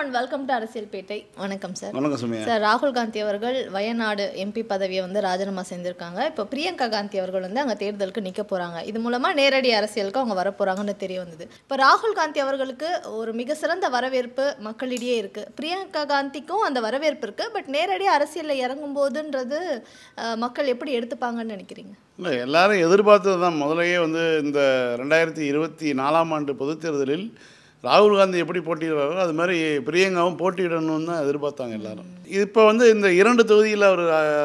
and welcome to பேட்டை வணக்கம் sir வணக்கம் sir ராகுல் காந்தி அவர்கள் வயநாடு எம்பி பதவியை வந்து ராஜினாமா செஞ்சிருக்காங்க இப்போ பிரியங்கா காந்தி அவர்கள் வந்து அங்கே தேர்தலுக்கு நிற்க போகிறாங்க இது மூலமாக நேரடி அரசியலுக்கு அவங்க வரப்போகிறாங்கன்னு தெரிய வந்தது இப்போ ராகுல் காந்தி அவர்களுக்கு ஒரு மிக சிறந்த வரவேற்பு மக்களிடையே இருக்குது பிரியங்கா காந்திக்கும் அந்த வரவேற்பு இருக்குது பட் நேரடி அரசியலில் இறங்கும் போதுன்றது மக்கள் எப்படி எடுத்துப்பாங்கன்னு நினைக்கிறீங்க இல்லை எல்லாரும் எதிர்பார்த்தது தான் முதலையே வந்து இந்த ரெண்டாயிரத்தி இருபத்தி நாலாம் ஆண்டு பொதுத்தேர்தலில் ராகுல் காந்தி எப்படி போட்டியிடுறாரோ அது மாதிரி பிரியங்காவும் போட்டியிடணும்னு தான் எதிர்பார்த்தாங்க எல்லாரும் இப்போ வந்து இந்த இரண்டு தொகுதியில் அவர்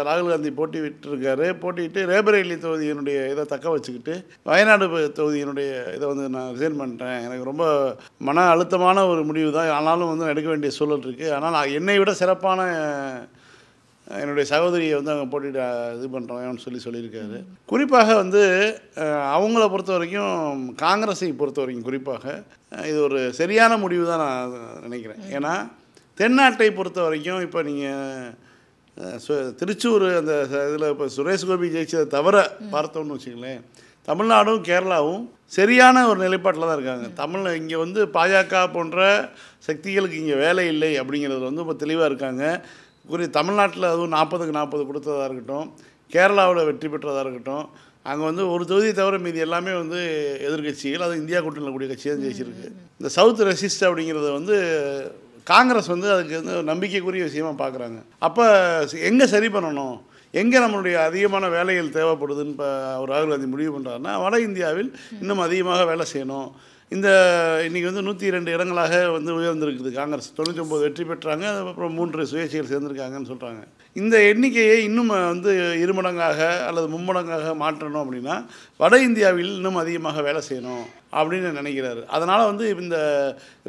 ராகுல் காந்தி போட்டி விட்டுருக்காரு போட்டிட்டு ரேபரேலி தொகுதியினுடைய இதை தக்க வச்சுக்கிட்டு வயநாடு தொகுதியினுடைய இதை வந்து நான் ரிசைன் பண்ணுறேன் எனக்கு ரொம்ப மன அழுத்தமான ஒரு முடிவு தான் ஆனாலும் வந்து எடுக்க வேண்டிய சூழல் இருக்குது ஆனால் என்னை விட சிறப்பான என்னுடைய சகோதரியை வந்து அவங்க போட்டுட்டு இது பண்ணுறவன் சொல்லி சொல்லியிருக்காரு குறிப்பாக வந்து அவங்கள பொறுத்த வரைக்கும் காங்கிரஸை பொறுத்த வரைக்கும் குறிப்பாக இது ஒரு சரியான முடிவு தான் நான் நினைக்கிறேன் ஏன்னா தென்னாட்டை பொறுத்த வரைக்கும் இப்போ நீங்கள் திருச்சூர் அந்த இதில் இப்போ சுரேஷ் கோபி ஜெயிச்சதை தவிர பார்த்தோம்னு வச்சுங்களேன் தமிழ்நாடும் கேரளாவும் சரியான ஒரு நிலைப்பாட்டில் தான் இருக்காங்க தமிழ் இங்கே வந்து பாஜக போன்ற சக்திகளுக்கு இங்கே வேலை இல்லை அப்படிங்கிறது வந்து இப்போ தெளிவாக இருக்காங்க குறி தமிழ்நாட்டில் அதுவும் நாற்பதுக்கு நாற்பது கொடுத்ததாக இருக்கட்டும் கேரளாவில் வெற்றி பெற்றதாக இருக்கட்டும் அங்கே வந்து ஒரு தொகுதி தவிர மீதி எல்லாமே வந்து எதிர்கட்சிகள் அது இந்தியா கூட்டணியில் கூடிய கட்சி தான் ஜெயிச்சிருக்கு இந்த சவுத் ரெசிஸ்ட் அப்படிங்கிறத வந்து காங்கிரஸ் வந்து அதுக்கு வந்து நம்பிக்கைக்குரிய விஷயமாக பார்க்குறாங்க அப்போ எங்கே சரி பண்ணணும் எங்கே நம்மளுடைய அதிகமான வேலைகள் தேவைப்படுதுன்னு இப்போ அவர் ராகுல் காந்தி முடிவு பண்ணுறாருன்னா வட இந்தியாவில் இன்னும் அதிகமாக வேலை செய்யணும் இந்த இன்றைக்கி வந்து நூற்றி இரண்டு இடங்களாக வந்து உயர்ந்திருக்குது காங்கிரஸ் தொண்ணூற்றி ஒம்பது வெற்றி பெற்றாங்க அதுக்கப்புறம் மூன்று சுயேட்சைகள் சேர்ந்துருக்காங்கன்னு சொல்கிறாங்க இந்த எண்ணிக்கையை இன்னும் வந்து இருமடங்காக அல்லது மும்மடங்காக மாற்றணும் அப்படின்னா வட இந்தியாவில் இன்னும் அதிகமாக வேலை செய்யணும் அப்படின்னு நினைக்கிறாரு அதனால் வந்து இந்த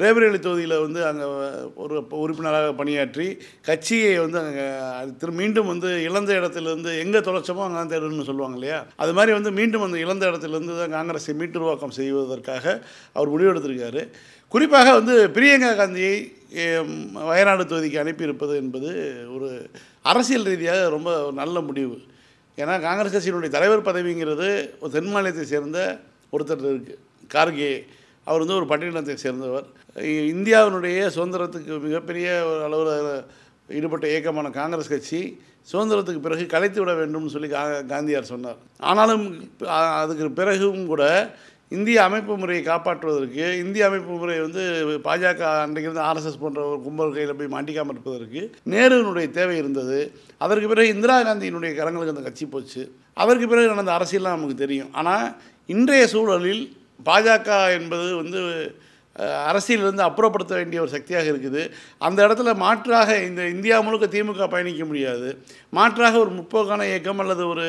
ரேபரேலி தொகுதியில் வந்து அங்கே ஒரு உறுப்பினராக பணியாற்றி கட்சியை வந்து அங்கே திரு மீண்டும் வந்து இழந்த இடத்துலேருந்து எங்கே தொலைச்சோமோ அங்கே தான் தேடணும்னு சொல்லுவாங்க இல்லையா அது மாதிரி வந்து மீண்டும் அந்த இழந்த இடத்துலேருந்து தான் காங்கிரஸை மீட்டுருவாக்கம் செய்வதற்காக அவர் முடிவெடுத்திருக்காரு குறிப்பாக வந்து பிரியங்கா காந்தியை வயநாடு தொகுதிக்கு அனுப்பியிருப்பது என்பது ஒரு அரசியல் ரீதியாக ரொம்ப நல்ல முடிவு ஏன்னா காங்கிரஸ் கட்சியினுடைய தலைவர் பதவிங்கிறது ஒரு தென் மாநிலத்தை சேர்ந்த ஒருத்தர் இருக்குது கார்கே அவர் வந்து ஒரு பட்டியலத்தை சேர்ந்தவர் இந்தியாவினுடைய சுதந்திரத்துக்கு மிகப்பெரிய ஒரு அளவில் ஈடுபட்ட இயக்கமான காங்கிரஸ் கட்சி சுதந்திரத்துக்கு பிறகு கலைத்து விட வேண்டும்னு சொல்லி கா காந்தியார் சொன்னார் ஆனாலும் அதுக்கு பிறகும் கூட இந்திய அமைப்பு முறையை காப்பாற்றுவதற்கு இந்திய அமைப்பு முறை வந்து பாஜக இருந்து ஆர்எஸ்எஸ் போன்ற ஒரு கும்பல் கையில் போய் மாட்டிக்காமல் இருப்பதற்கு நேருனுடைய தேவை இருந்தது அதற்கு பிறகு இந்திரா காந்தியினுடைய கரங்களுக்கு அந்த கட்சி போச்சு அதற்கு பிறகு நடந்த அரசியல்லாம் நமக்கு தெரியும் ஆனால் இன்றைய சூழலில் பாஜக என்பது வந்து அரசியலிருந்து அப்புறப்படுத்த வேண்டிய ஒரு சக்தியாக இருக்குது அந்த இடத்துல மாற்றாக இந்த இந்தியா முழுக்க திமுக பயணிக்க முடியாது மாற்றாக ஒரு முற்போக்கான இயக்கம் அல்லது ஒரு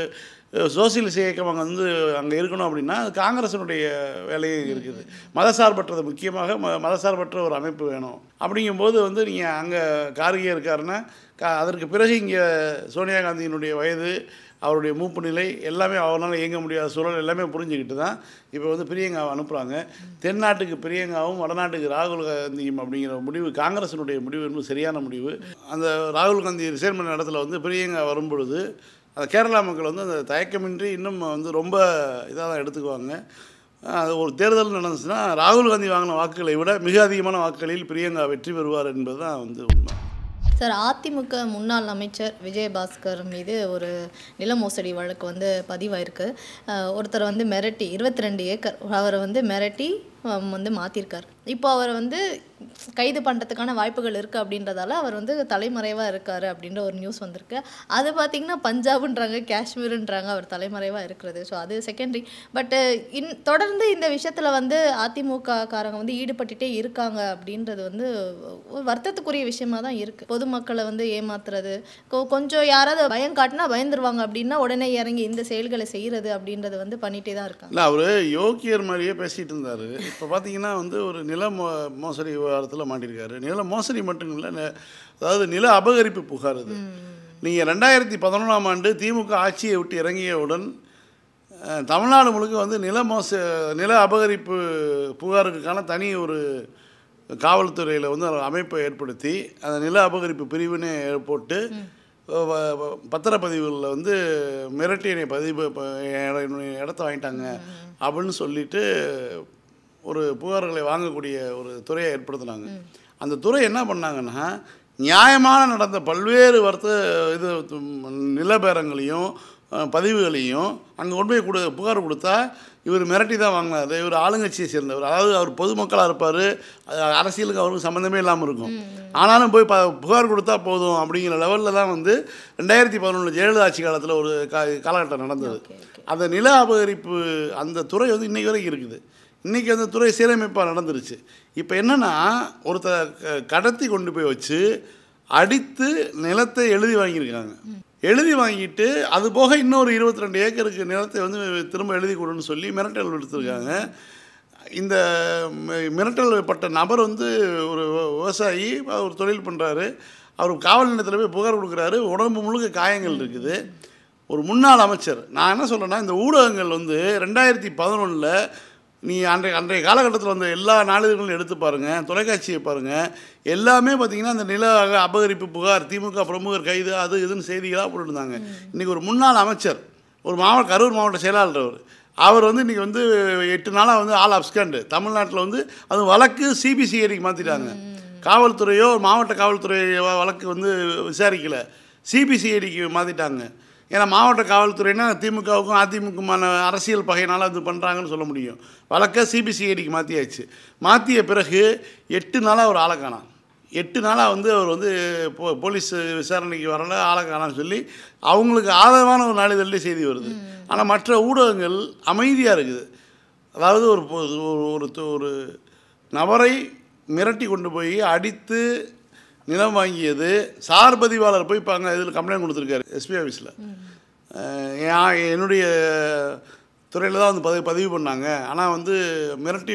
சோசியலிச இயக்கம் அங்கே வந்து அங்கே இருக்கணும் அப்படின்னா அது காங்கிரஸினுடைய வேலையே இருக்குது மதசார்பற்றது முக்கியமாக ம மதசார்பற்ற ஒரு அமைப்பு வேணும் அப்படிங்கும்போது வந்து நீங்கள் அங்கே கார்கே இருக்காருன்னா கா அதற்கு பிறகு இங்கே சோனியா காந்தியினுடைய வயது அவருடைய மூப்பு நிலை எல்லாமே அவரால் இயங்க முடியாத சூழல் எல்லாமே புரிஞ்சுக்கிட்டு தான் இப்போ வந்து பிரியங்காவை அனுப்புகிறாங்க தென்னாட்டுக்கு பிரியங்காவும் வடநாட்டுக்கு ராகுல் காந்தியும் அப்படிங்கிற முடிவு காங்கிரசினுடைய முடிவு என்பது சரியான முடிவு அந்த ராகுல் காந்தி ரிசைன் இடத்துல வந்து பிரியங்கா வரும்பொழுது அந்த கேரளா மக்கள் வந்து அந்த தயக்கமின்றி இன்னும் வந்து ரொம்ப இதாக தான் எடுத்துக்குவாங்க அது ஒரு தேர்தல் நடந்துச்சுன்னா ராகுல் காந்தி வாங்கின வாக்குகளை விட மிக அதிகமான வாக்குகளில் பிரியங்கா வெற்றி பெறுவார் என்பது தான் வந்து உண்மை சார் அதிமுக முன்னாள் அமைச்சர் விஜயபாஸ்கர் மீது ஒரு நில மோசடி வழக்கு வந்து பதிவாயிருக்கு ஒருத்தர் வந்து மிரட்டி இருபத்தி ரெண்டு ஏக்கர் அவரை வந்து மிரட்டி வந்து மாற்றிருக்கார் இப்போ அவர் வந்து கைது பண்ணுறதுக்கான வாய்ப்புகள் இருக்குது அப்படின்றதால அவர் வந்து தலைமறைவாக இருக்கார் அப்படின்ற ஒரு நியூஸ் வந்திருக்கு அது பார்த்திங்கன்னா பஞ்சாபுன்றாங்க காஷ்மீருன்றாங்க அவர் தலைமறைவாக இருக்கிறது ஸோ அது செகண்டரி பட்டு இன் தொடர்ந்து இந்த விஷயத்தில் வந்து அதிமுக காரங்க வந்து ஈடுபட்டுகிட்டே இருக்காங்க அப்படின்றது வந்து ஒரு வருத்தத்துக்குரிய விஷயமா தான் இருக்குது பொதுமக்களை வந்து ஏமாத்துறது கொஞ்சம் யாராவது பயம் காட்டினா பயந்துருவாங்க அப்படின்னா உடனே இறங்கி இந்த செயல்களை செய்கிறது அப்படின்றது வந்து பண்ணிகிட்டே தான் இருக்காங்க இல்லை அவர் யோக்கியர் மாதிரியே பேசிகிட்டு இருந்தார் இப்போ பார்த்தீங்கன்னா வந்து ஒரு நில மோ மோசடி விவகாரத்தில் மாட்டியிருக்காரு நில மோசடி மட்டும் இல்லை அதாவது நில அபகரிப்பு புகார் அது நீங்கள் ரெண்டாயிரத்தி பதினொன்றாம் ஆண்டு திமுக ஆட்சியை விட்டு இறங்கியவுடன் தமிழ்நாடு முழுக்க வந்து நில மோச நில அபகரிப்பு புகாருக்கான தனி ஒரு காவல்துறையில் வந்து அமைப்பை ஏற்படுத்தி அந்த நில அபகரிப்பு பிரிவினை போட்டு பத்திரப்பதிவுகளில் வந்து மிரட்டியனை பதிவு இடத்த வாங்கிட்டாங்க அப்படின்னு சொல்லிட்டு ஒரு புகார்களை வாங்கக்கூடிய ஒரு துறையை ஏற்படுத்தினாங்க அந்த துறை என்ன பண்ணாங்கன்னா நியாயமான நடந்த பல்வேறு வர்த்த இது நிலபேரங்களையும் பதிவுகளையும் அங்கே கொண்டு போய் கொடு புகார் கொடுத்தா இவர் மிரட்டி தான் வாங்கினார் இவர் ஆளுங்கட்சியை சேர்ந்தவர் அதாவது அவர் பொதுமக்களாக இருப்பார் அரசியலுக்கு அவருக்கு சம்மந்தமே இல்லாமல் இருக்கும் ஆனாலும் போய் ப புகார் கொடுத்தா போதும் அப்படிங்கிற லெவலில் தான் வந்து ரெண்டாயிரத்தி பதினொன்று ஜெயலலிதா ஆட்சி காலத்தில் ஒரு க காலகட்டம் நடந்தது அந்த நில அபகரிப்பு அந்த துறை வந்து இன்றைக்கு வரைக்கும் இருக்குது இன்றைக்கி அந்த துறை சீரமைப்பாக நடந்துருச்சு இப்போ என்னென்னா ஒருத்தர் கடத்தி கொண்டு போய் வச்சு அடித்து நிலத்தை எழுதி வாங்கியிருக்காங்க எழுதி வாங்கிட்டு அது போக இன்னொரு இருபத்தி ரெண்டு ஏக்கருக்கு நிலத்தை வந்து திரும்ப எழுதி கொடுன்னு சொல்லி மிரட்டல் எடுத்திருக்காங்க இந்த மிரட்டல் பட்ட நபர் வந்து ஒரு விவசாயி அவர் தொழில் பண்ணுறாரு அவர் காவல் நிலையத்தில் போய் புகார் கொடுக்குறாரு உடம்பு முழுக்க காயங்கள் இருக்குது ஒரு முன்னாள் அமைச்சர் நான் என்ன சொல்கிறேன்னா இந்த ஊடகங்கள் வந்து ரெண்டாயிரத்தி பதினொன்றில் நீ அன்றைய அன்றைய காலகட்டத்தில் வந்த எல்லா நாளிதழ்களும் எடுத்து பாருங்கள் தொலைக்காட்சியை பாருங்கள் எல்லாமே பார்த்திங்கன்னா அந்த நில அபகரிப்பு புகார் திமுக பிரமுகர் கைது அது இதுன்னு செய்திகளாக போட்டுருந்தாங்க இன்றைக்கி ஒரு முன்னாள் அமைச்சர் ஒரு மாவட்ட கரூர் மாவட்ட செயலாளர் அவர் அவர் வந்து இன்றைக்கி வந்து எட்டு நாளாக வந்து ஆல் அப்ஸ்கண்டு தமிழ்நாட்டில் வந்து அது வழக்கு சிபிசிஐடிக்கு மாற்றிட்டாங்க காவல்துறையோ மாவட்ட காவல்துறை வழக்கு வந்து விசாரிக்கலை சிபிசிஐடிக்கு மாற்றிட்டாங்க ஏன்னா மாவட்ட காவல்துறைனா திமுகவுக்கும் அதிமுகமான அரசியல் பகையினால் அது பண்ணுறாங்கன்னு சொல்ல முடியும் வழக்க சிபிசிஐடிக்கு மாற்றியாச்சு மாற்றிய பிறகு எட்டு நாளாக ஒரு ஆளை எட்டு நாளாக வந்து அவர் வந்து போ போலீஸ் விசாரணைக்கு வரல ஆளை சொல்லி அவங்களுக்கு ஆதரவான ஒரு நாளிதழில் செய்தி வருது ஆனால் மற்ற ஊடகங்கள் அமைதியாக இருக்குது அதாவது ஒரு ஒரு ஒரு நபரை மிரட்டி கொண்டு போய் அடித்து நிலம் வாங்கியது சார் பதிவாளர் போய் இப்போ அங்கே இதில் கம்ப்ளைண்ட் கொடுத்துருக்காரு எஸ்பி ஆஃபீஸில் ஏன் என்னுடைய துறையில் தான் வந்து பதிவு பதிவு பண்ணாங்க ஆனால் வந்து மிரட்டி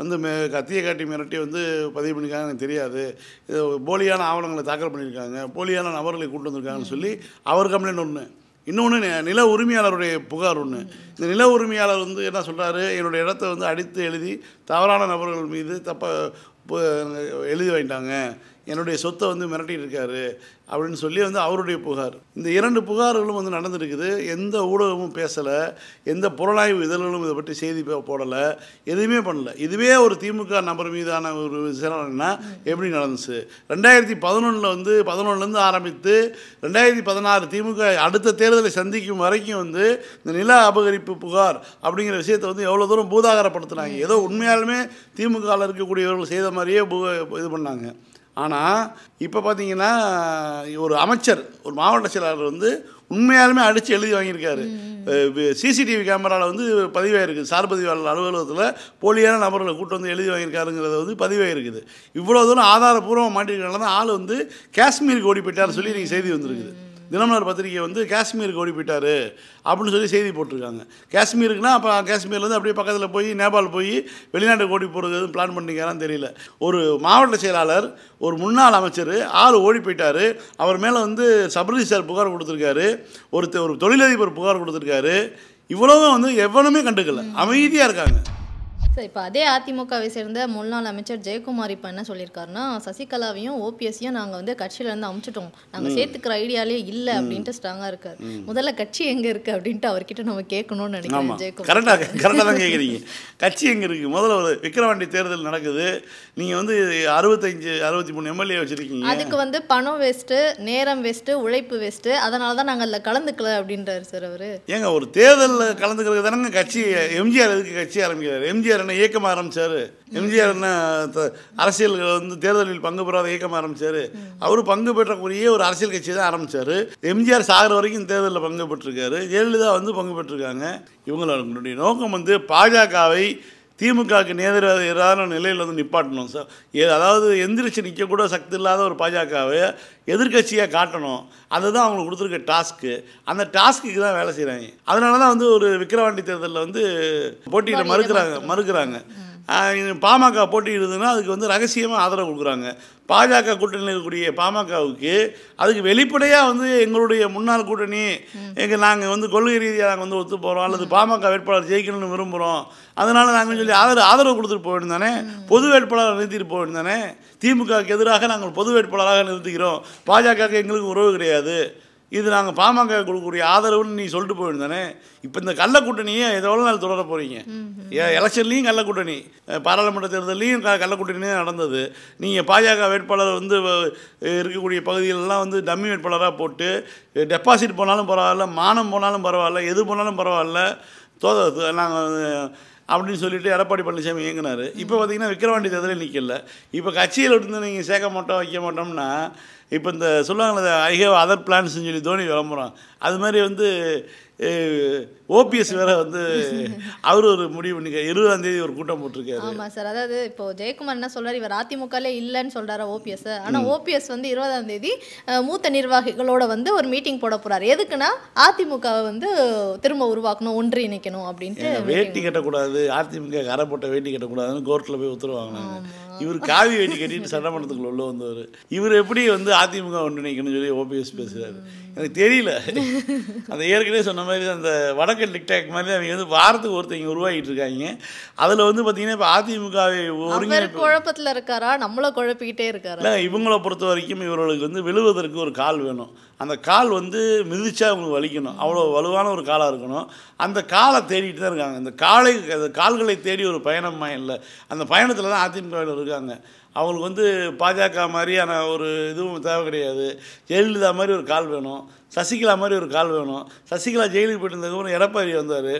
வந்து கத்தியை காட்டி மிரட்டி வந்து பதிவு பண்ணியிருக்காங்க எனக்கு தெரியாது இது போலியான ஆவணங்களை தாக்கல் பண்ணியிருக்காங்க போலியான நபர்களை கூப்பிட்டு வந்திருக்காங்கன்னு சொல்லி அவர் கம்ப்ளைண்ட் ஒன்று இன்னொன்று நில உரிமையாளருடைய புகார் ஒன்று இந்த நில உரிமையாளர் வந்து என்ன சொல்கிறாரு என்னுடைய இடத்த வந்து அடித்து எழுதி தவறான நபர்கள் மீது தப்பாக எழுதி வாங்கிட்டாங்க என்னுடைய சொத்தை வந்து மிரட்டிகிட்டு இருக்காரு அப்படின்னு சொல்லி வந்து அவருடைய புகார் இந்த இரண்டு புகார்களும் வந்து நடந்திருக்குது எந்த ஊடகமும் பேசலை எந்த புலனாய்வு இதழ்களும் இதை பற்றி செய்தி போடலை எதுவுமே பண்ணல இதுவே ஒரு திமுக நபர் மீதான ஒரு விசாரணைனா எப்படி நடந்துச்சு ரெண்டாயிரத்தி பதினொன்றில் வந்து பதினொன்றுலேருந்து ஆரம்பித்து ரெண்டாயிரத்தி பதினாறு திமுக அடுத்த தேர்தலை சந்திக்கும் வரைக்கும் வந்து இந்த நில அபகரிப்பு புகார் அப்படிங்கிற விஷயத்தை வந்து எவ்வளோ தூரம் பூதாகரப்படுத்தினாங்க ஏதோ உண்மையாலுமே திமுகவில் இருக்கக்கூடியவர்கள் செய்த மாதிரியே இது பண்ணாங்க ஆனால் இப்போ பார்த்தீங்கன்னா ஒரு அமைச்சர் ஒரு மாவட்ட செயலாளர் வந்து உண்மையாலுமே அடித்து எழுதி வாங்கியிருக்காரு சிசிடிவி கேமராவில் வந்து பதிவாயிருக்குது சார் பதிவாளர் அலுவலகத்தில் போலியான நபர்களை கூட்டு வந்து எழுதி வாங்கியிருக்காருங்கிறது வந்து பதிவாயிருக்குது இவ்வளோ தூரம் ஆதாரபூர்வமாக மாட்டிருக்கனால தான் ஆள் வந்து காஷ்மீருக்கு ஓடி போயிட்டார் சொல்லி நீங்கள் செய்தி வந்திருக்குது தினமலர் பத்திரிகை வந்து காஷ்மீருக்கு ஓடி போயிட்டாரு அப்படின்னு சொல்லி செய்தி போட்டிருக்காங்க காஷ்மீருக்குன்னா அப்போ காஷ்மீர்லேருந்து அப்படியே பக்கத்தில் போய் நேபாள் போய் வெளிநாட்டுக்கு ஓடி போகிறது பிளான் பண்ணிக்கிறான்னு தெரியல ஒரு மாவட்ட செயலாளர் ஒரு முன்னாள் அமைச்சர் ஆள் ஓடி போயிட்டார் அவர் மேலே வந்து சபரிசார் புகார் கொடுத்துருக்காரு ஒரு ஒரு தொழிலதிபர் புகார் கொடுத்துருக்காரு இவ்வளவும் வந்து எவ்வளவுமே கண்டுக்கல அமைதியாக இருக்காங்க சார் இப்போ அதே அதிமுகவை சேர்ந்த முன்னாள் அமைச்சர் ஜெயக்குமார் இப்போ என்ன சொல்லியிருக்காருன்னா சசிகலாவையும் ஓபிஎஸ்ஸையும் நாங்கள் வந்து கட்சியிலேருந்து அமுச்சிட்டோம் நாங்கள் சேர்த்துக்கிற ஐடியாலே இல்லை அப்படின்ட்டு ஸ்ட்ராங்காக இருக்கார் முதல்ல கட்சி எங்கே இருக்குது அப்படின்ட்டு அவர்கிட்ட நம்ம கேட்கணும்னு நினைக்கிறேன் ஜெயக்குமார் கரெக்டாக தான் கேட்குறீங்க கட்சி எங்கே இருக்குது முதல்ல ஒரு விக்ரவாண்டி தேர்தல் நடக்குது நீங்கள் வந்து அறுபத்தஞ்சு அறுபத்தி மூணு எம்எல்ஏ வச்சுருக்கீங்க அதுக்கு வந்து பணம் வேஸ்ட்டு நேரம் வேஸ்ட்டு உழைப்பு வேஸ்ட்டு அதனால தான் நாங்கள் அதில் கலந்துக்கல அப்படின்றாரு சார் அவர் ஏங்க ஒரு தேர்தலில் கலந்துக்கிறது தானே கட்சி எம்ஜிஆர் எதுக்கு கட்சி ஆரம்பிக்கிறார் எம்ஜிஆர் என்ன இயக்கம் ஆரம்பித்தார் எம்ஜிஆர் என்ன அரசியல் வந்து தேர்தலில் பங்கு பெறாத இயக்கம் ஆரம்பித்தார் அவர் பங்கு பெற்றக்கூடிய ஒரு அரசியல் கட்சி தான் ஆரம்பித்தார் எம்ஜிஆர் சாகிற வரைக்கும் தேர்தலில் பங்கு பெற்றிருக்காரு ஜெயலலிதா வந்து பங்கு பெற்றிருக்காங்க இவங்களுடைய நோக்கம் வந்து பாஜகவை திமுகவுக்கு நேதிராக எதிரான நிலையில் வந்து நிப்பாட்டணும் சார் அதாவது எந்திரிச்சு நிற்கக்கூட சக்தி இல்லாத ஒரு பாஜகவை எதிர்கட்சியாக காட்டணும் அதுதான் அவங்களுக்கு கொடுத்துருக்க டாஸ்க்கு அந்த டாஸ்க்குக்கு தான் வேலை செய்கிறாங்க அதனால தான் வந்து ஒரு விக்கிரவாண்டி தேர்தலில் வந்து போட்டியில் மறுக்கிறாங்க மறுக்கிறாங்க பாமக இருந்ததுன்னா அதுக்கு வந்து ரகசியமாக ஆதரவு கொடுக்குறாங்க பாஜக கூட்டணியில் இருக்கக்கூடிய பாமகவுக்கு அதுக்கு வெளிப்படையாக வந்து எங்களுடைய முன்னாள் கூட்டணி எங்கள் நாங்கள் வந்து கொள்கை ரீதியாக நாங்கள் வந்து ஒத்து போகிறோம் அல்லது பாமக வேட்பாளர் ஜெயிக்கணும்னு விரும்புகிறோம் அதனால் நாங்கள் சொல்லி ஆதரவு ஆதரவு கொடுத்துட்டு போயிருந்தானே பொது வேட்பாளர் நிறுத்திட்டு போயிருந்தானே திமுகவுக்கு எதிராக நாங்கள் பொது வேட்பாளராக நிறுத்துகிறோம் பாஜகவுக்கு எங்களுக்கு உறவு கிடையாது இது நாங்கள் பாமக கொடுக்கக்கூடிய ஆதரவுன்னு நீ சொல்லிட்டு போயிருந்தானே இப்போ இந்த கள்ள கூட்டணியை எவ்வளோ நாள் தொடர போகிறீங்க எலெக்ஷன்லேயும் கள்ள கூட்டணி பாராளுமன்ற தேர்தலையும் க கள்ள கூட்டணி நடந்தது நீங்கள் பாஜக வேட்பாளர் வந்து இருக்கக்கூடிய பகுதிகளெல்லாம் வந்து டம்மி வேட்பாளராக போட்டு டெபாசிட் போனாலும் பரவாயில்ல மானம் போனாலும் பரவாயில்ல எது போனாலும் பரவாயில்ல தோ நாங்கள் அப்படின்னு சொல்லிட்டு எடப்பாடி பழனிசாமி இயங்கினார் இப்போ பார்த்தீங்கன்னா விக்கிரவாண்டி தேர்தலில் நிற்கல இப்போ கட்சியில் விட்டு நீங்கள் சேர்க்க மாட்டோம் வைக்க மாட்டோம்னா இப்போ இந்த சொல்லுவாங்களே ஐ ஹேவ் அதர் பிளான்ஸ்னு சொல்லி தோனி விளம்பரம் அது மாதிரி வந்து ஓபிஎஸ் வேற வந்து அவர் ஒரு முடிவு பண்ணிக்க இருபதாம் தேதி ஒரு கூட்டம் போட்டிருக்காரு ஆமாம் சார் அதாவது இப்போ ஜெயக்குமார் என்ன சொல்றாரு இவர் அதிமுகலே இல்லைன்னு சொல்றாரு ஓபிஎஸ் ஆனால் ஓபிஎஸ் வந்து இருபதாம் தேதி மூத்த நிர்வாகிகளோட வந்து ஒரு மீட்டிங் போட போறாரு எதுக்குன்னா அதிமுகவை வந்து திரும்ப உருவாக்கணும் ஒன்று இணைக்கணும் அப்படின்ட்டு வேட்டி கட்டக்கூடாது அதிமுக கரை போட்ட வேட்டி கட்டக்கூடாதுன்னு கோர்ட்டில் போய் உத்தரவாங்க இவர் காவி வெட்டி கட்டிட்டு சட்டமன்றத்துக்குள்ள உள்ள வந்தவர் இவர் எப்படி வந்து அதிமுக ஒன்றிணைக்கணும்னு சொல்லி ஓபிஎஸ் பேசுகிறாரு எனக்கு தெரியல அந்த ஏற்கனவே சொன்ன மாதிரி அந்த வடக்கு டிக்டாக் மாதிரி அவங்க வந்து வாரத்துக்கு ஒருத்தவங்க உருவாகிட்டு இருக்காங்க அதில் வந்து பார்த்தீங்கன்னா இப்போ அதிமுகவை ஒருங்கிணைப்பு குழப்பத்தில் இருக்காரா நம்மள குழப்பிக்கிட்டே இருக்காரு இல்லை இவங்களை பொறுத்த வரைக்கும் இவர்களுக்கு வந்து விழுவதற்கு ஒரு கால் வேணும் அந்த கால் வந்து மிதிச்சா அவங்களுக்கு வலிக்கணும் அவ்வளோ வலுவான ஒரு காலாக இருக்கணும் அந்த காலை தேடிட்டு தான் இருக்காங்க அந்த காலை அந்த கால்களை தேடி ஒரு பயணமாக இல்லை அந்த பயணத்தில் தான் அதிமுகவில் இருக்காங்க அவங்களுக்கு வந்து பாஜக மாதிரியான ஒரு இதுவும் தேவை கிடையாது ஜெயலலிதா மாதிரி ஒரு கால் வேணும் சசிகலா மாதிரி ஒரு கால் வேணும் சசிகலா ஜெயிலுக்கு போயிட்டு எடப்பாடி வந்தார்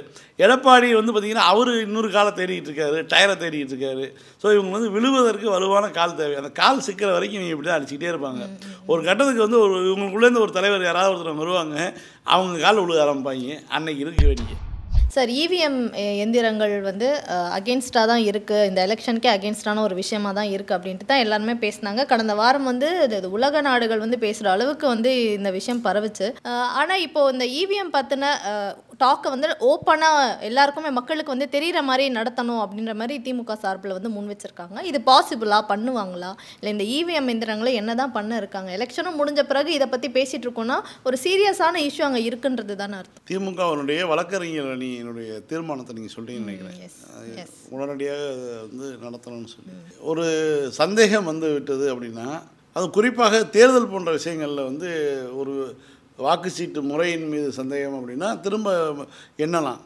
எடப்பாடி வந்து பார்த்திங்கன்னா அவர் இன்னொரு காலை தேடிக்கிட்டு இருக்காரு டயரை தேடிக்கிட்டு இருக்காரு ஸோ இவங்க வந்து விழுவதற்கு வலுவான கால் தேவை அந்த கால் சிக்கிற வரைக்கும் இவங்க இப்படி தான் அடிச்சுக்கிட்டே இருப்பாங்க ஒரு கட்டத்துக்கு வந்து ஒரு இவங்களுக்குள்ளேருந்து ஒரு தலைவர் யாராவது ஒருத்தர் வருவாங்க அவங்க கால் விழுக ஆரம்பிப்பாங்க அன்னைக்கு இருக்க வேண்டிய சார் இவிஎம் e எந்திரங்கள் வந்து அகேன்ஸ்டாக தான் இருக்குது இந்த எலெக்ஷனுக்கே அகேன்ஸ்டான ஒரு விஷயமா தான் இருக்குது அப்படின்ட்டு தான் எல்லாருமே பேசினாங்க கடந்த வாரம் வந்து இது உலக நாடுகள் வந்து பேசுகிற அளவுக்கு வந்து இந்த விஷயம் பரவுச்சு ஆனால் இப்போது இந்த இவிஎம் e பற்றின டாக்கை வந்து ஓப்பனாக எல்லாருக்குமே மக்களுக்கு வந்து தெரிகிற மாதிரி நடத்தணும் அப்படின்ற மாதிரி திமுக சார்பில் வந்து முன் வச்சுருக்காங்க இது பாசிபிளாக பண்ணுவாங்களா இல்லை இந்த e இவிஎம் எந்திரங்களை என்ன தான் பண்ண இருக்காங்க எலெக்ஷனும் முடிஞ்ச பிறகு இதை பற்றி பேசிகிட்டு இருக்கோன்னா ஒரு சீரியஸான இஷ்யூ அங்கே இருக்குன்றது தானே அர்த்தம் அவனுடைய வழக்கறிஞர் அணியினுடைய தீர்மானத்தை நீங்கள் சொல்லிங்க நினைக்கிறேன் உடனடியாக வந்து நடத்தணும்னு சொல்லி ஒரு சந்தேகம் வந்து விட்டது அப்படின்னா அது குறிப்பாக தேர்தல் போன்ற விஷயங்களில் வந்து ஒரு வாக்கு சீட்டு முறையின் மீது சந்தேகம் அப்படின்னா திரும்ப எண்ணலாம்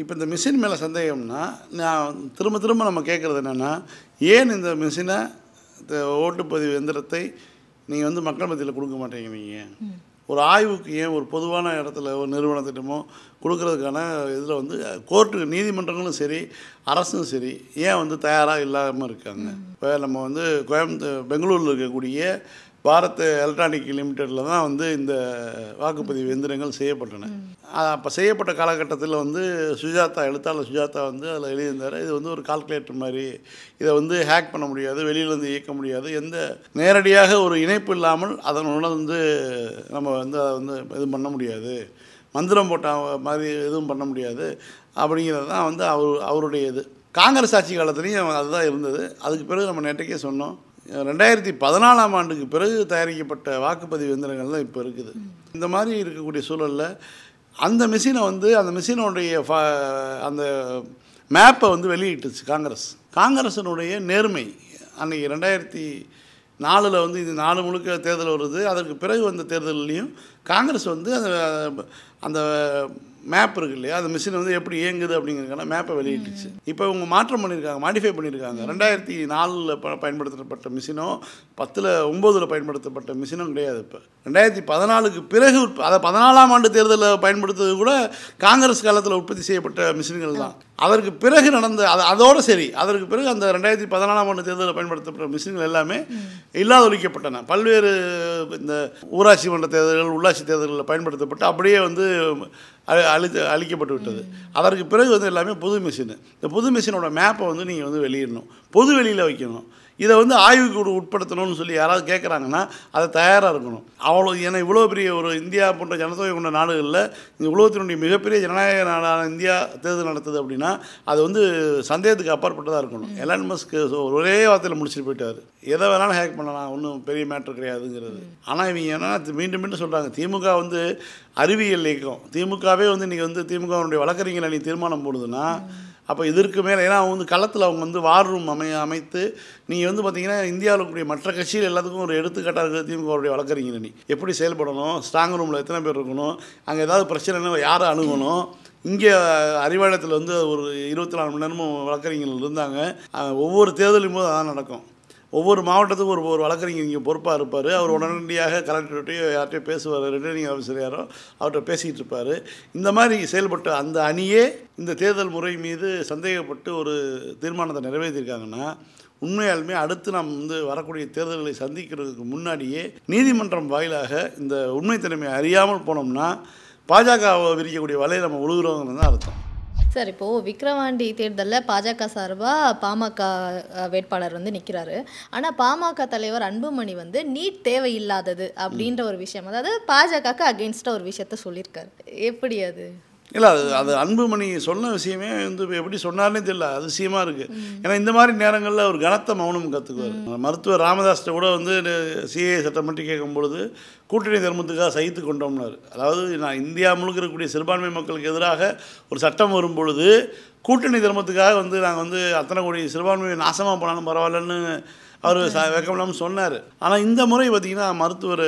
இப்போ இந்த மிஷின் மேலே சந்தேகம்னா நான் திரும்ப திரும்ப நம்ம கேட்குறது என்னென்னா ஏன் இந்த மிஷினை ஓட்டுப்பதிவு எந்திரத்தை நீங்கள் வந்து மக்கள் மத்தியில் கொடுக்க மாட்டேங்கிறீங்க ஒரு ஆய்வுக்கு ஏன் ஒரு பொதுவான இடத்துல ஒரு நிறுவனத்திட்டமோ கொடுக்கறதுக்கான இதில் வந்து கோர்ட்டு நீதிமன்றங்களும் சரி அரசும் சரி ஏன் வந்து தயாராக இல்லாமல் இருக்காங்க இப்போ நம்ம வந்து கோயம்புத்தூர் பெங்களூரில் இருக்கக்கூடிய பாரத் எலக்ட்ரானிக் லிமிட்டெடில் தான் வந்து இந்த வாக்குப்பதிவு எந்திரங்கள் செய்யப்பட்டன அப்போ செய்யப்பட்ட காலகட்டத்தில் வந்து சுஜாதா எழுத்தாளர் சுஜாதா வந்து அதில் எழுதியிருந்தார் இது வந்து ஒரு கால்குலேட்டர் மாதிரி இதை வந்து ஹேக் பண்ண முடியாது வெளியிலேருந்து இயக்க முடியாது எந்த நேரடியாக ஒரு இணைப்பு இல்லாமல் அதனுடன் வந்து நம்ம வந்து அதை வந்து இது பண்ண முடியாது மந்திரம் போட்ட மாதிரி எதுவும் பண்ண முடியாது அப்படிங்கிறது தான் வந்து அவர் அவருடைய இது காங்கிரஸ் ஆட்சி காலத்துலேயும் அதுதான் இருந்தது அதுக்கு பிறகு நம்ம நேற்றைக்கே சொன்னோம் ரெண்டாயிரத்தி பதினாலாம் ஆண்டுக்கு பிறகு தயாரிக்கப்பட்ட வாக்குப்பதிவு எந்திரங்கள் தான் இப்போ இருக்குது இந்த மாதிரி இருக்கக்கூடிய சூழலில் அந்த மிஷினை வந்து அந்த மிஷினுடைய அந்த மேப்பை வந்து வெளியிட்டுச்சு காங்கிரஸ் காங்கிரஸினுடைய நேர்மை அன்றைக்கி ரெண்டாயிரத்தி நாலில் வந்து இது நாலு முழுக்க தேர்தல் வருது அதற்கு பிறகு வந்த தேர்தல்லையும் காங்கிரஸ் வந்து அந்த அந்த மேப் இருக்கு இல்லையா அந்த மிஷின் வந்து எப்படி இயங்குது அப்படிங்கிறதுக்கான மேப்பை வெளியிட்டுச்சு இப்போ இவங்க மாற்றம் பண்ணியிருக்காங்க மாடிஃபை பண்ணியிருக்காங்க ரெண்டாயிரத்தி நாலில் ப பயன்படுத்தப்பட்ட மிஷினோ பத்தில் ஒம்போதில் பயன்படுத்தப்பட்ட மிஷினும் கிடையாது இப்போ ரெண்டாயிரத்தி பதினாலுக்கு பிறகு அதை பதினாலாம் ஆண்டு தேர்தலில் பயன்படுத்துறது கூட காங்கிரஸ் காலத்தில் உற்பத்தி செய்யப்பட்ட மிஷின்கள் தான் அதற்கு பிறகு நடந்த அது அதோடு சரி அதற்கு பிறகு அந்த ரெண்டாயிரத்தி பதினாலாம் ஆண்டு தேர்தலில் பயன்படுத்தப்பட்ட மிஷின்கள் எல்லாமே இல்லாத ஒழிக்கப்பட்டன பல்வேறு இந்த ஊராட்சி மன்ற தேர்தல்கள் உள்ளாட்சி உள்ளாட்சி தேர்தலில் பயன்படுத்தப்பட்டு அப்படியே வந்து அழி அழிக்கப்பட்டு விட்டது அதற்கு பிறகு வந்து எல்லாமே புது மிஷின் இந்த புது மிஷினோட மேப்பை வந்து நீங்கள் வந்து வெளியிடணும் பொது வெளியில் வைக்கணும் இதை வந்து ஆய்வுக்கூடு உட்படுத்தணும்னு சொல்லி யாராவது கேட்குறாங்கன்னா அதை தயாராக இருக்கணும் அவ்வளோ ஏன்னா இவ்வளோ பெரிய ஒரு இந்தியா போன்ற ஜனத்தொகை கொண்ட நாடுகளில் இந்த உலகத்தினுடைய மிகப்பெரிய ஜனநாயக நாடான இந்தியா தேர்தல் நடத்துது அப்படின்னா அது வந்து சந்தேகத்துக்கு அப்பாற்பட்டதாக இருக்கணும் எலான் மஸ்க்கு ஒரே வார்த்தையில் முடிச்சுட்டு போயிட்டார் எதை வேணாலும் ஹேக் பண்ணலாம் ஒன்றும் பெரிய மேட்ரு கிடையாதுங்கிறது ஆனால் இவங்க என்னென்னா மீண்டும் மீண்டும் சொல்கிறாங்க திமுக வந்து அறிவியல் இயக்கம் திமுகவே வந்து இன்றைக்கி வந்து திமுகவுடைய வழக்கறிஞர் அணி தீர்மானம் போடுதுன்னா அப்போ இதற்கு மேலே ஏன்னா அவங்க வந்து களத்தில் அவங்க வந்து வார் ரூம் அமை அமைத்து நீங்கள் வந்து பார்த்தீங்கன்னா இந்தியாவில் இருக்கக்கூடிய மற்ற கட்சியில் எல்லாத்துக்கும் ஒரு எடுத்துக்காட்டாக இருக்கிறது அவருடைய வளர்க்குறீங்க நீ எப்படி செயல்படணும் ஸ்ட்ராங் ரூமில் எத்தனை பேர் இருக்கணும் அங்கே ஏதாவது பிரச்சனைன்னு யாரை அணுகணும் இங்கே அறிவாலயத்தில் வந்து ஒரு இருபத்தி நாலு மணி நேரமும் வழக்கறிஞர்கள் இருந்தாங்க ஒவ்வொரு தேர்தலும் போது அதான் நடக்கும் ஒவ்வொரு மாவட்டத்துக்கும் ஒரு ஒரு வழக்கறிஞர் இங்கே பொறுப்பாக இருப்பார் அவர் உடனடியாக கலெக்டர்கிட்டையும் யார்கிட்டையும் பேசுவார் ரிட்டர்னிங் ஆஃபீஸர் யாரோ அவர்கிட்ட பேசிகிட்டு இருப்பார் இந்த மாதிரி செயல்பட்ட அந்த அணியே இந்த தேர்தல் முறை மீது சந்தேகப்பட்டு ஒரு தீர்மானத்தை நிறைவேற்றியிருக்காங்கன்னா உண்மையாலுமே அடுத்து நாம் வந்து வரக்கூடிய தேர்தல்களை சந்திக்கிறதுக்கு முன்னாடியே நீதிமன்றம் வாயிலாக இந்த உண்மைத்தன்மையை அறியாமல் போனோம்னா பாஜக விரிக்கக்கூடிய வலையை நம்ம உழுகுறோங்கிறது தான் அர்த்தம் சார் இப்போது விக்ரவாண்டி தேர்தலில் பாஜக சார்பாக பாமக வேட்பாளர் வந்து நிற்கிறாரு ஆனால் பாமக தலைவர் அன்புமணி வந்து நீட் தேவையில்லாதது அப்படின்ற ஒரு விஷயம் அதாவது பாஜகவுக்கு அகெயின்ஸ்டாக ஒரு விஷயத்த சொல்லியிருக்காரு எப்படி அது இல்லை அது அது அன்புமணி சொன்ன விஷயமே வந்து எப்படி சொன்னார்னே தெரியல அதிசயமாக இருக்குது ஏன்னா இந்த மாதிரி நேரங்களில் அவர் கனத்த மௌனம் கற்றுக்குவார் மருத்துவர் ராமதாஸ்கிட்ட கூட வந்து சிஏ சட்டம் பற்றி கேட்கும்பொழுது கூட்டணி தர்மத்துக்காக சகித்து கொண்டோம்னார் அதாவது நான் இந்தியா முழுக்க இருக்கக்கூடிய சிறுபான்மை மக்களுக்கு எதிராக ஒரு சட்டம் வரும்பொழுது கூட்டணி தர்மத்துக்காக வந்து நாங்கள் வந்து அத்தனை கோடி சிறுபான்மையை நாசமாக போனாலும் பரவாயில்லன்னு அவர் வெக்கம் சொன்னார் ஆனால் இந்த முறை பார்த்திங்கன்னா மருத்துவர்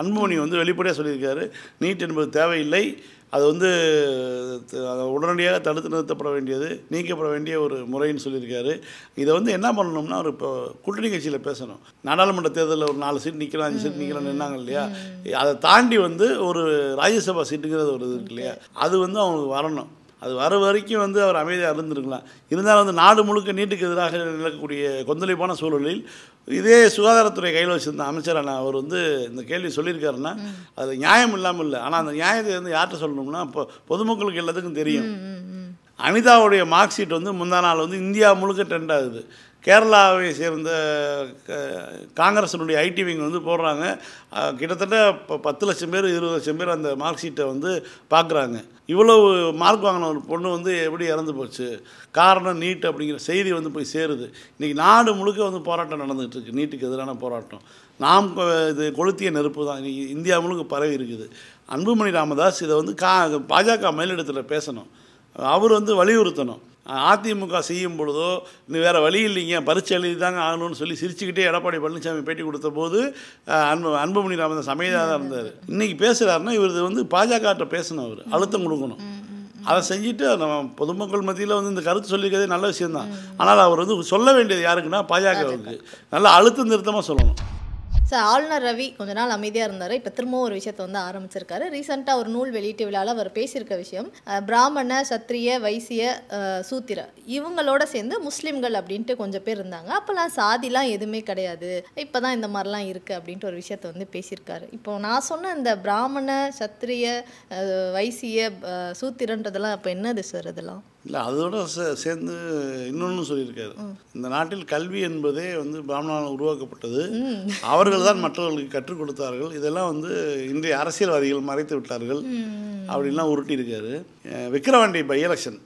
அன்புமணி வந்து வெளிப்படையாக சொல்லியிருக்காரு நீட் என்பது தேவையில்லை அது வந்து உடனடியாக தடுத்து நிறுத்தப்பட வேண்டியது நீக்கப்பட வேண்டிய ஒரு முறைன்னு சொல்லியிருக்காரு இதை வந்து என்ன பண்ணணும்னா ஒரு இப்போ கூட்டணி கட்சியில் பேசணும் நாடாளுமன்ற தேர்தலில் ஒரு நாலு சீட் நிற்கிறோம் அஞ்சு சீட் நிற்கிறோம் நின்னாங்க இல்லையா அதை தாண்டி வந்து ஒரு ராஜ்யசபா சீட்டுங்கிறது ஒரு இது இருக்கு இல்லையா அது வந்து அவங்களுக்கு வரணும் அது வர வரைக்கும் வந்து அவர் அமைதியாக இருந்திருக்கலாம் இருந்தாலும் வந்து நாடு முழுக்க நீட்டுக்கு எதிராக நிலக்கக்கூடிய கொந்தளிப்பான சூழலில் இதே சுகாதாரத்துறை கையில் வச்சுருந்த அமைச்சர் அண்ணா அவர் வந்து இந்த கேள்வி சொல்லியிருக்காருன்னா அது நியாயம் இல்லாமல் இல்லை ஆனால் அந்த நியாயத்தை வந்து யார்கிட்ட சொல்லணும்னா இப்போ பொதுமக்களுக்கு எல்லாத்துக்கும் தெரியும் அனிதாவுடைய மார்க் ஷீட் வந்து முந்தா நாள் வந்து இந்தியா முழுக்க ட்ரெண்ட் ஆகுது கேரளாவை சேர்ந்த காங்கிரஸினுடைய ஐடி விங் வந்து போடுறாங்க கிட்டத்தட்ட இப்போ பத்து லட்சம் பேர் இருபது லட்சம் பேர் அந்த மார்க் ஷீட்டை வந்து பார்க்குறாங்க இவ்வளவு மார்க் வாங்கின ஒரு பொண்ணு வந்து எப்படி இறந்து போச்சு காரணம் நீட் அப்படிங்கிற செய்தி வந்து போய் சேருது இன்றைக்கி நாடு முழுக்க வந்து போராட்டம் நடந்துகிட்டு இருக்குது நீட்டுக்கு எதிரான போராட்டம் நாம் இது கொளுத்திய நெருப்பு தான் இன்றைக்கி இந்தியா முழுக்க பரவி இருக்குது அன்புமணி ராமதாஸ் இதை வந்து கா பாஜக மேலிடத்தில் பேசணும் அவர் வந்து வலியுறுத்தணும் அதிமுக செய்யும் பொழுதோ இன்னும் வேறு வழி இல்லைங்க பரிச்சு எழுதி தாங்க ஆகணும்னு சொல்லி சிரிச்சுக்கிட்டே எடப்பாடி பழனிசாமி பேட்டி கொடுத்த போது அன்பு அன்புமணி ராமன் அமைதியாக இருந்தார் இன்றைக்கி பேசுகிறாருன்னா இவர் வந்து பாஜகட்ட பேசணும் அவர் அழுத்தம் கொடுக்கணும் அதை செஞ்சுட்டு நம்ம பொதுமக்கள் மத்தியில் வந்து இந்த கருத்து சொல்லியிருக்கிறதே நல்ல விஷயம்தான் ஆனால் அவர் வந்து சொல்ல வேண்டியது யாருக்குன்னா பாஜகவுக்கு நல்லா அழுத்தம் திருத்தமாக சொல்லணும் ஸோ ஆளுநர் ரவி கொஞ்ச நாள் அமைதியாக இருந்தார் இப்போ திரும்பவும் ஒரு விஷயத்தை வந்து ஆரம்பிச்சிருக்காரு ரீசெண்டாக ஒரு நூல் வெளியீட்டு விழாவில் அவர் பேசியிருக்க விஷயம் பிராமண சத்திரிய வைசிய சூத்திர இவங்களோட சேர்ந்து முஸ்லீம்கள் அப்படின்ட்டு கொஞ்சம் பேர் இருந்தாங்க அப்போல்லாம் சாதிலாம் எதுவுமே கிடையாது இப்போ தான் இந்த மாதிரிலாம் இருக்குது அப்படின்ட்டு ஒரு விஷயத்தை வந்து பேசியிருக்காரு இப்போ நான் சொன்ன இந்த பிராமண சத்திரிய வைசிய சூத்திரன்றதெல்லாம் இப்போ என்னது சார் இதெல்லாம் இல்லை அதோட சேர்ந்து இன்னொன்று சொல்லியிருக்காரு இந்த நாட்டில் கல்வி என்பதே வந்து பிராமணால் உருவாக்கப்பட்டது அவர்கள் தான் மற்றவர்களுக்கு கற்றுக் கொடுத்தார்கள் இதெல்லாம் வந்து இன்றைய அரசியல்வாதிகள் மறைத்து விட்டார்கள் அப்படின்லாம் உருட்டியிருக்காரு விக்கிரவாண்டி பை எலெக்ஷன்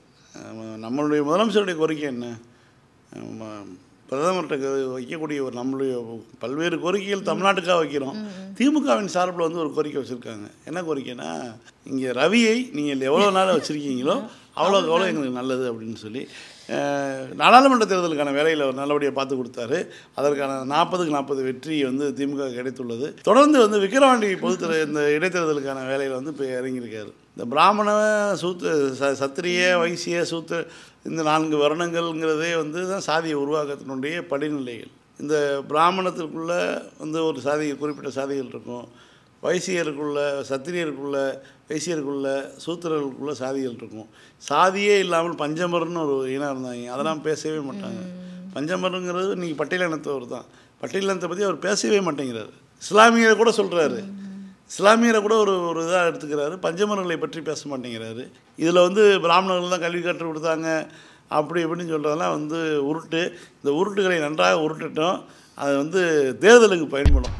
நம்மளுடைய முதலமைச்சருடைய கோரிக்கை என்ன பிரதமர்கிட்ட வைக்கக்கூடிய ஒரு நம்மளுடைய பல்வேறு கோரிக்கைகள் தமிழ்நாட்டுக்காக வைக்கிறோம் திமுகவின் சார்பில் வந்து ஒரு கோரிக்கை வச்சுருக்காங்க என்ன கோரிக்கைன்னா இங்கே ரவியை நீங்கள் எவ்வளோ நாளாக வச்சுருக்கீங்களோ அவ்வளோக்கு அவ்வளோ எங்களுக்கு நல்லது அப்படின்னு சொல்லி நாடாளுமன்ற தேர்தலுக்கான வேலையில் ஒரு நல்லபடியாக பார்த்து கொடுத்தாரு அதற்கான நாற்பதுக்கு நாற்பது வெற்றி வந்து திமுக கிடைத்துள்ளது தொடர்ந்து வந்து விக்கிரவாண்டி பொதுத்துறை இந்த இடைத்தேர்தலுக்கான வேலையில் வந்து இப்போ இறங்கியிருக்காரு இந்த பிராமண சூத்த ச சத்திரிய வைசிய சூத்த இந்த நான்கு வருணங்கள்ங்கிறதே வந்து தான் சாதியை உருவாக்கத்தினுடைய படிநிலைகள் இந்த பிராமணத்திற்குள்ளே வந்து ஒரு சாதி குறிப்பிட்ட சாதிகள் இருக்கும் வைசியருக்குள்ள சத்திரியருக்குள்ள வைசியருக்குள்ள சூத்திரர்களுக்குள்ள சாதிகள் இருக்கும் சாதியே இல்லாமல் பஞ்சமர்னு ஒரு இனம் இருந்தாங்க அதெல்லாம் பேசவே மாட்டாங்க பஞ்சமருங்கிறது இன்றைக்கி பட்டியலினத்தவர் தான் பட்டியலினத்தை பற்றி அவர் பேசவே மாட்டேங்கிறார் இஸ்லாமியரை கூட சொல்கிறாரு இஸ்லாமியரை கூட ஒரு ஒரு இதாக எடுத்துக்கிறாரு பஞ்சமரங்களை பற்றி பேச மாட்டேங்கிறாரு இதில் வந்து பிராமணர்கள் தான் கல்வி கற்றுக் கொடுத்தாங்க அப்படி இப்படின்னு சொல்கிறதெல்லாம் வந்து உருட்டு இந்த உருட்டுகளை நன்றாக உருட்டுட்டோம் அது வந்து தேர்தலுக்கு பயன்படும்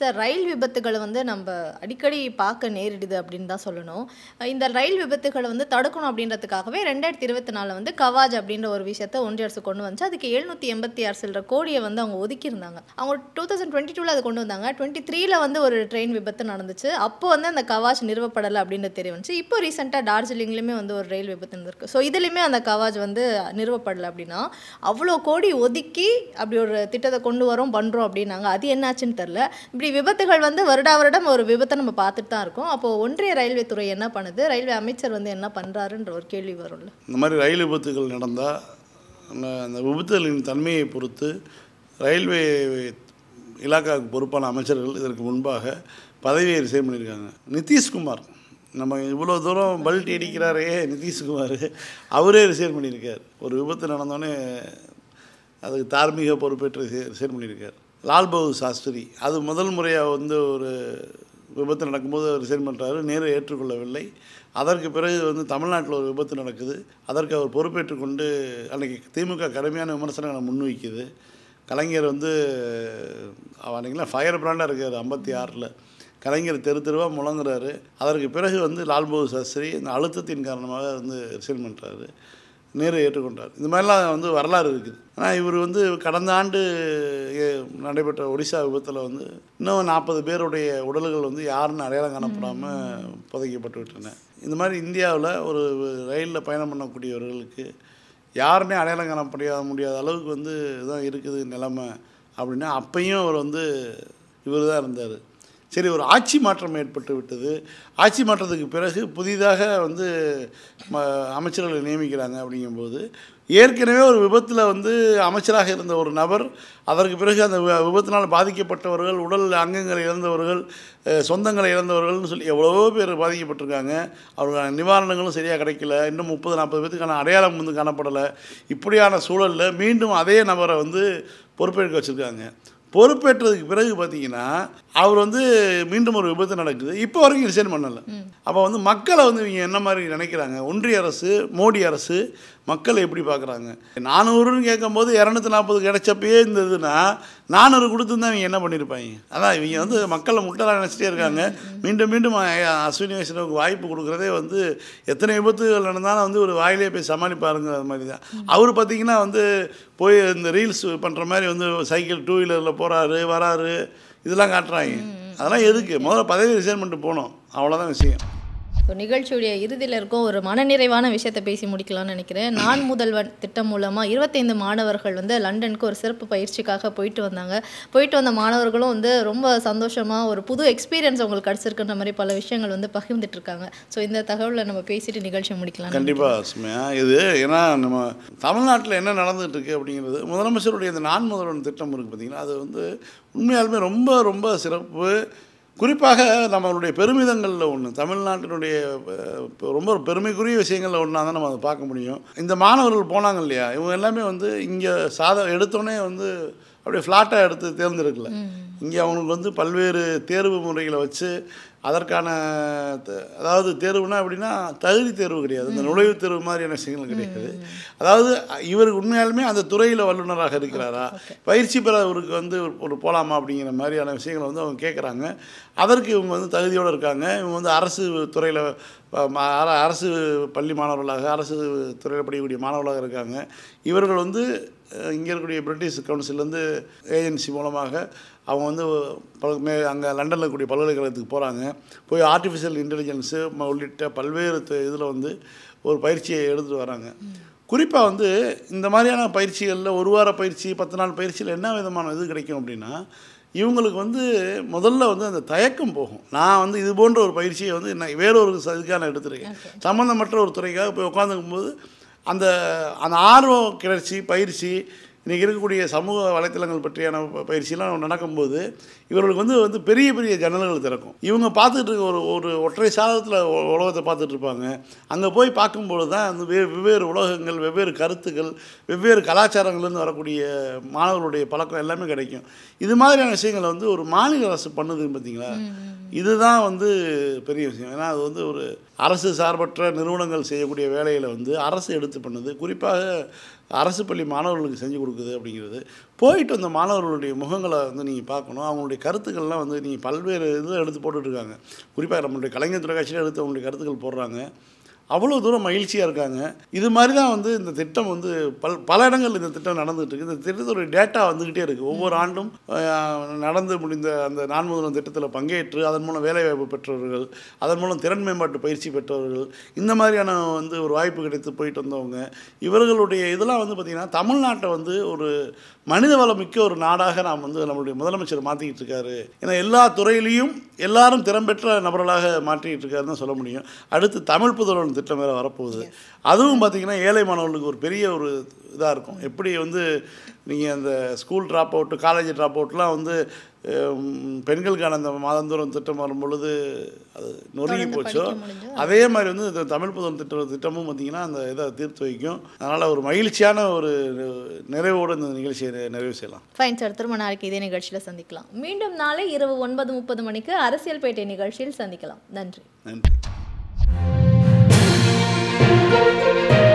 சார் ரயில் விபத்துகளை வந்து நம்ம அடிக்கடி பார்க்க நேரிடுது அப்படின்னு தான் சொல்லணும் இந்த ரயில் விபத்துகளை வந்து தடுக்கணும் அப்படின்றதுக்காகவே ரெண்டாயிரத்தி இருபத்தி நாலில் வந்து கவாஜ் அப்படின்ற ஒரு விஷயத்த ஒன்றிய அரசு கொண்டு வந்துச்சு அதுக்கு எழுநூற்றி எண்பத்தி ஆறு சில்லற கோடியை வந்து அவங்க ஒதுக்கியிருந்தாங்க அவங்க டூ தௌசண்ட் டுவெண்ட்டி டூவில் அது கொண்டு வந்தாங்க டுவெண்ட்டி த்ரீல வந்து ஒரு ட்ரெயின் விபத்து நடந்துச்சு அப்போ வந்து அந்த கவாஜ் நிறுவப்படலை அப்படின்றது தெரிய வந்துச்சு இப்போ ரீசெண்டாக டார்ஜிலிங்லேயுமே வந்து ஒரு ரயில் விபத்து இருந்திருக்கு ஸோ இதுலேயுமே அந்த கவாஜ் வந்து நிறுவப்படலை அப்படின்னா அவ்வளோ கோடி ஒதுக்கி அப்படி ஒரு திட்டத்தை கொண்டு வரோம் பண்ணுறோம் அப்படின்னாங்க அது என்னாச்சுன்னு தெரில இப்படி விபத்துகள் வந்து வருடா வருடம் ஒரு விபத்தை நம்ம பார்த்துட்டு தான் இருக்கோம் அப்போது ஒன்றிய ரயில்வே துறை என்ன பண்ணுது ரயில்வே அமைச்சர் வந்து என்ன பண்ணுறாருன்ற ஒரு கேள்வி வரும்ல இந்த மாதிரி ரயில் விபத்துகள் நடந்தால் அந்த விபத்துகளின் தன்மையை பொறுத்து ரயில்வே இலாக்காவுக்கு பொறுப்பான அமைச்சர்கள் இதற்கு முன்பாக பதவியை செய்ய பண்ணியிருக்காங்க நிதிஷ்குமார் நம்ம இவ்வளோ தூரம் பல்ட் அடிக்கிறாரே நிதிஷ்குமார் அவரே ரிசைன் பண்ணியிருக்கார் ஒரு விபத்து நடந்தோடனே அதுக்கு தார்மீக பொறுப்பேற்று ரிசைன் பண்ணியிருக்கார் லால் பகதூர் சாஸ்திரி அது முதல் முறையாக வந்து ஒரு விபத்து நடக்கும்போது அவர் ரிசைன் பண்ணுறாரு நேரு ஏற்றுக்கொள்ளவில்லை அதற்கு பிறகு வந்து தமிழ்நாட்டில் ஒரு விபத்து நடக்குது அதற்கு அவர் பொறுப்பேற்றுக்கொண்டு அன்றைக்கி திமுக கடுமையான விமர்சனங்களை முன்வைக்குது கலைஞர் வந்து அன்றைக்கெலாம் ஃபயர் பிராண்டாக இருக்கார் ஐம்பத்தி ஆறில் கலைஞர் தெரு தெருவாக முழங்குறாரு அதற்கு பிறகு வந்து லால் பகதூர் சாஸ்திரி இந்த அழுத்தத்தின் காரணமாக வந்து ரிசைன் பண்ணுறாரு நேரு ஏற்றுக்கொண்டார் இந்த மாதிரிலாம் வந்து வரலாறு இருக்குது ஆனால் இவர் வந்து கடந்த ஆண்டு நடைபெற்ற ஒடிசா விபத்தில் வந்து இன்னும் நாற்பது பேருடைய உடல்கள் வந்து யாருன்னு அடையாளம் காணப்படாமல் புதைக்கப்பட்டு விட்டன இந்த மாதிரி இந்தியாவில் ஒரு ரயிலில் பயணம் பண்ணக்கூடியவர்களுக்கு யாருமே அடையாளம் காணப்படிய முடியாத அளவுக்கு வந்து இதான் இருக்குது நிலமை அப்படின்னா அப்பையும் அவர் வந்து இவர் தான் இருந்தார் சரி ஒரு ஆட்சி மாற்றம் ஏற்பட்டு விட்டது ஆட்சி மாற்றத்துக்கு பிறகு புதிதாக வந்து அமைச்சர்களை நியமிக்கிறாங்க அப்படிங்கும்போது ஏற்கனவே ஒரு விபத்தில் வந்து அமைச்சராக இருந்த ஒரு நபர் அதற்கு பிறகு அந்த விபத்தினால் பாதிக்கப்பட்டவர்கள் உடல் அங்கங்களை இழந்தவர்கள் சொந்தங்களை இழந்தவர்கள்னு சொல்லி எவ்வளவோ பேர் பாதிக்கப்பட்டிருக்காங்க அவர்களுக்கான நிவாரணங்களும் சரியாக கிடைக்கல இன்னும் முப்பது நாற்பது பேத்துக்கான அடையாளம் வந்து காணப்படலை இப்படியான சூழலில் மீண்டும் அதே நபரை வந்து பொறுப்பேற்க வச்சுருக்காங்க பொறுப்பேற்றதுக்கு பிறகு பார்த்திங்கன்னா அவர் வந்து மீண்டும் ஒரு விபத்து நடக்குது இப்போ வரைக்கும் ரிசைன் பண்ணலை அப்போ வந்து மக்களை வந்து இவங்க என்ன மாதிரி நினைக்கிறாங்க ஒன்றிய அரசு மோடி அரசு மக்களை எப்படி பார்க்குறாங்க நானூறுன்னு கேட்கும்போது இரநூத்தி நாற்பது கிடைச்சப்பயே இருந்ததுன்னா நானூறு கொடுத்துருந்தா இவங்க என்ன பண்ணியிருப்பாங்க அதான் இவங்க வந்து மக்களை முட்டலாக நினச்சிட்டே இருக்காங்க மீண்டும் மீண்டும் அஸ்வினி வைஷ்ணவுக்கு வாய்ப்பு கொடுக்குறதே வந்து எத்தனை விபத்துகள் நடந்தாலும் வந்து ஒரு வாயிலே போய் சமாளிப்பாருங்கிற மாதிரி தான் அவர் பார்த்திங்கன்னா வந்து போய் இந்த ரீல்ஸ் பண்ணுற மாதிரி வந்து சைக்கிள் டூ வீலரில் போகிறாரு வராரு இதெல்லாம் காட்டுறாங்க அதெல்லாம் எதுக்கு முதல்ல பதவி ரிசைன் பண்ணிட்டு போகணும் அவ்வளோதான் விஷயம் ஸோ நிகழ்ச்சியுடைய இறுதியில் இருக்கும் ஒரு மனநிறைவான விஷயத்தை பேசி முடிக்கலாம்னு நினைக்கிறேன் நான் முதல்வன் திட்டம் மூலமாக இருபத்தைந்து மாணவர்கள் வந்து லண்டனுக்கு ஒரு சிறப்பு பயிற்சிக்காக போயிட்டு வந்தாங்க போயிட்டு வந்த மாணவர்களும் வந்து ரொம்ப சந்தோஷமாக ஒரு புது எக்ஸ்பீரியன்ஸ் அவங்களுக்கு கிடச்சிருக்குன்ற மாதிரி பல விஷயங்கள் வந்து பகிர்ந்துட்டு இருக்காங்க ஸோ இந்த தகவலை நம்ம பேசிட்டு நிகழ்ச்சி முடிக்கலாம் கண்டிப்பாக சுமையா இது ஏன்னா நம்ம தமிழ்நாட்டில் என்ன நடந்துகிட்டு இருக்கு அப்படிங்கிறது முதலமைச்சருடைய இந்த நான் முதல்வன் திட்டம் இருக்குது பார்த்தீங்கன்னா அது வந்து உண்மையாலுமே ரொம்ப ரொம்ப சிறப்பு குறிப்பாக நம்மளுடைய பெருமிதங்களில் ஒன்று தமிழ்நாட்டினுடைய ரொம்ப பெருமைக்குரிய விஷயங்களில் ஒன்றா தான் நம்ம அதை பார்க்க முடியும் இந்த மாணவர்கள் போனாங்க இல்லையா இவங்க எல்லாமே வந்து இங்கே சாத எடுத்தோடனே வந்து அப்படியே ஃப்ளாட்டாக எடுத்து தேர்ந்தெடுக்கல இங்கே அவங்களுக்கு வந்து பல்வேறு தேர்வு முறைகளை வச்சு அதற்கான அதாவது தேர்வுனா அப்படின்னா தகுதி தேர்வு கிடையாது இந்த நுழைவுத் தேர்வு மாதிரியான விஷயங்கள் கிடையாது அதாவது இவருக்கு உண்மையாலுமே அந்த துறையில் வல்லுநராக இருக்கிறாரா பயிற்சி பெறவருக்கு வந்து ஒரு போகலாமா அப்படிங்கிற மாதிரியான விஷயங்களை வந்து அவங்க கேட்குறாங்க அதற்கு இவங்க வந்து தகுதியோடு இருக்காங்க இவங்க வந்து அரசு துறையில் அரசு பள்ளி மாணவர்களாக அரசு துறையில் படிக்கக்கூடிய மாணவர்களாக இருக்காங்க இவர்கள் வந்து இங்கே இருக்கக்கூடிய பிரிட்டிஷ் கவுன்சிலேருந்து ஏஜென்சி மூலமாக அவங்க வந்து மே அங்கே லண்டனில் இருக்கக்கூடிய பல்கலைக்கழகத்துக்கு போகிறாங்க போய் ஆர்டிஃபிஷியல் இன்டெலிஜென்ஸு உள்ளிட்ட பல்வேறு இதில் வந்து ஒரு பயிற்சியை எடுத்துகிட்டு வராங்க குறிப்பாக வந்து இந்த மாதிரியான பயிற்சிகளில் ஒரு வார பயிற்சி பத்து நாள் பயிற்சியில் என்ன விதமான இது கிடைக்கும் அப்படின்னா இவங்களுக்கு வந்து முதல்ல வந்து அந்த தயக்கம் போகும் நான் வந்து இது போன்ற ஒரு பயிற்சியை வந்து நான் வேறொரு இதுக்காக நான் எடுத்துருக்கேன் சம்மந்தமற்ற ஒரு துறைக்காக போய் உட்காந்துக்கும் போது அந்த அந்த ஆர்வம் கிளர்ச்சி பயிற்சி இன்றைக்கி இருக்கக்கூடிய சமூக வலைத்தளங்கள் பற்றியான பயிற்சியெலாம் நடக்கும்போது இவர்களுக்கு வந்து வந்து பெரிய பெரிய ஜன்னல்கள் திறக்கும் இவங்க பார்த்துட்டு இருக்க ஒரு ஒரு ஒற்றை சாதத்தில் உலகத்தை பார்த்துட்டு இருப்பாங்க அங்கே போய் பார்க்கும்போது தான் அந்த வே வெவ்வேறு உலகங்கள் வெவ்வேறு கருத்துக்கள் வெவ்வேறு கலாச்சாரங்கள்லேருந்து வரக்கூடிய மாணவர்களுடைய பழக்கம் எல்லாமே கிடைக்கும் இது மாதிரியான விஷயங்களை வந்து ஒரு மாநில அரசு பண்ணுதுன்னு பார்த்தீங்களா இதுதான் வந்து பெரிய விஷயம் ஏன்னா அது வந்து ஒரு அரசு சார்பற்ற நிறுவனங்கள் செய்யக்கூடிய வேலையில் வந்து அரசு எடுத்து பண்ணுது குறிப்பாக அரசு பள்ளி மாணவர்களுக்கு செஞ்சு கொடுக்குது அப்படிங்கிறது போயிட்டு வந்த மாணவர்களுடைய முகங்களை வந்து நீங்கள் பார்க்கணும் அவங்களுடைய கருத்துக்கள்லாம் வந்து நீங்கள் பல்வேறு இதில் எடுத்து போட்டுட்ருக்காங்க குறிப்பாக நம்மளுடைய கலைஞர் தொலைக்காட்சியில் எடுத்து அவங்களுடைய கருத்துக்கள் போடுறாங்க அவ்வளோ தூரம் மகிழ்ச்சியாக இருக்காங்க இது மாதிரி தான் வந்து இந்த திட்டம் வந்து பல் பல இடங்கள் இந்த திட்டம் நடந்துகிட்டு இருக்குது இந்த திட்டத்தோடைய டேட்டா வந்துக்கிட்டே இருக்குது ஒவ்வொரு ஆண்டும் நடந்து முடிந்த அந்த நான்முதலம் திட்டத்தில் பங்கேற்று அதன் மூலம் வேலைவாய்ப்பு பெற்றவர்கள் அதன் மூலம் திறன் மேம்பாட்டு பயிற்சி பெற்றவர்கள் இந்த மாதிரியான வந்து ஒரு வாய்ப்பு கிடைத்து போயிட்டு வந்தவங்க இவர்களுடைய இதெல்லாம் வந்து பார்த்திங்கன்னா தமிழ்நாட்டை வந்து ஒரு மனித வளம் மிக்க ஒரு நாடாக நாம் வந்து நம்மளுடைய முதலமைச்சர் மாற்றிக்கிட்டு இருக்காரு ஏன்னா எல்லா துறையிலையும் எல்லாரும் திறம்பெற்ற நபர்களாக மாற்றிக்கிட்டு இருக்காருன்னு சொல்ல முடியும் அடுத்து தமிழ் புதல்வன் திட்டம் வேறு வரப்போகுது அதுவும் பார்த்திங்கன்னா ஏழை மாணவர்களுக்கு ஒரு பெரிய ஒரு இதாக இருக்கும் எப்படி வந்து நீங்கள் அந்த school drop out college drop அவுட்லாம் வந்து பெண்களுக்கான அந்த மாதந்தோறும் திட்டம் வரும் பொழுது அது நொறுங்கி போச்சோ அதே மாதிரி வந்து இந்த தமிழ் புதன் திட்டம் திட்டமும் பார்த்திங்கன்னா அந்த இதை தீர்த்து வைக்கும் அதனால் ஒரு மகிழ்ச்சியான ஒரு நிறைவோடு இந்த நிகழ்ச்சியை நிறைவு செய்யலாம் ஃபைன் சார் திரும்ப நாளைக்கு இதே நிகழ்ச்சியில் சந்திக்கலாம் மீண்டும் நாளை இரவு ஒன்பது முப்பது மணிக்கு அரசியல் பேட்டை நிகழ்ச்சியில் சந்திக்கலாம் நன்றி நன்றி Música